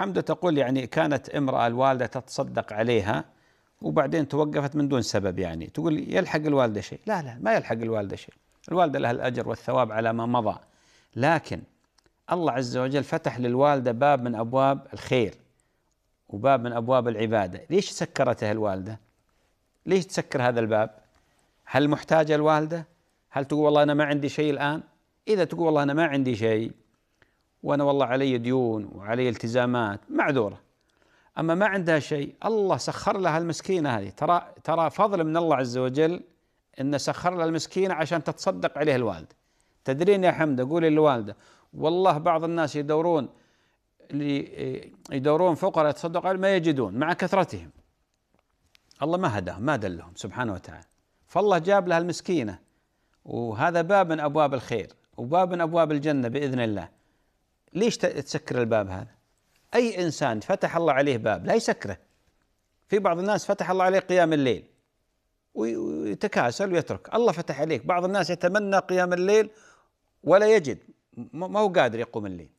حمدة تقول يعني كانت امرأة الوالدة تتصدق عليها وبعدين توقفت من دون سبب يعني تقول يلحق الوالدة شيء لا لا ما يلحق الوالدة شيء الوالدة لها الأجر والثواب على ما مضى لكن الله عز وجل فتح للوالدة باب من أبواب الخير وباب من أبواب العبادة ليش سكرته الوالدة ليش تسكر هذا الباب هل محتاجة الوالدة هل تقول والله أنا ما عندي شيء الآن إذا تقول والله أنا ما عندي شيء وانا والله علي ديون وعلي التزامات معذوره اما ما عندها شيء الله سخر لها المسكينه هذه ترى ترى فضل من الله عز وجل انه سخر لها المسكينه عشان تتصدق عليها الوالده تدرين يا حمد قولي للوالده والله بعض الناس يدورون يدورون فقراء يتصدق ما يجدون مع كثرتهم الله ما هداهم ما دلهم سبحانه وتعالى فالله جاب لها المسكينه وهذا باب من ابواب الخير وباب من ابواب الجنه باذن الله ليش تسكر الباب هذا أي إنسان فتح الله عليه باب لا يسكره في بعض الناس فتح الله عليه قيام الليل ويتكاسل ويترك الله فتح عليك بعض الناس يتمنى قيام الليل ولا يجد ما هو قادر يقوم الليل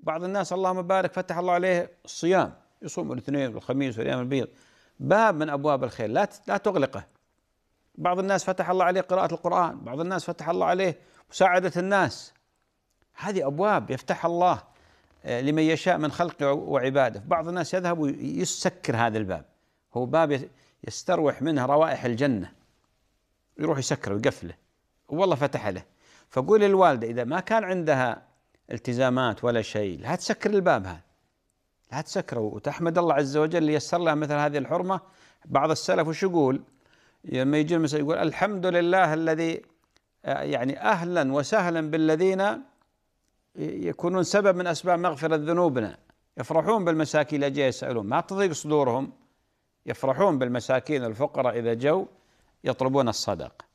بعض الناس اللهم بارك فتح الله عليه الصيام يصوم الاثنين والخميس والايام البيض باب من ابواب الخير لا لا تغلقه بعض الناس فتح الله عليه قراءة القرآن بعض الناس فتح الله عليه مساعدة الناس هذه أبواب يفتحها الله آه، لمن يشاء من خلقه وعباده بعض الناس يذهب ويسكر هذا الباب هو باب يستروح منه روائح الجنة يروح يسكره ويقفله والله فتح له فقول الوالدة إذا ما كان عندها التزامات ولا شيء لا تسكر الباب هذا لا تسكره وتحمد الله عز وجل ليسر لها مثل هذه الحرمة بعض السلف وش يقول لما يجي المسألة يقول الحمد لله الذي آه، يعني أهلا وسهلا بالذين يكونون سبب من أسباب مغفرة ذنوبنا يفرحون بالمساكين اللي جاء يسألون ما تضيق صدورهم يفرحون بالمساكين الفقراء إذا جو يطلبون الصدقة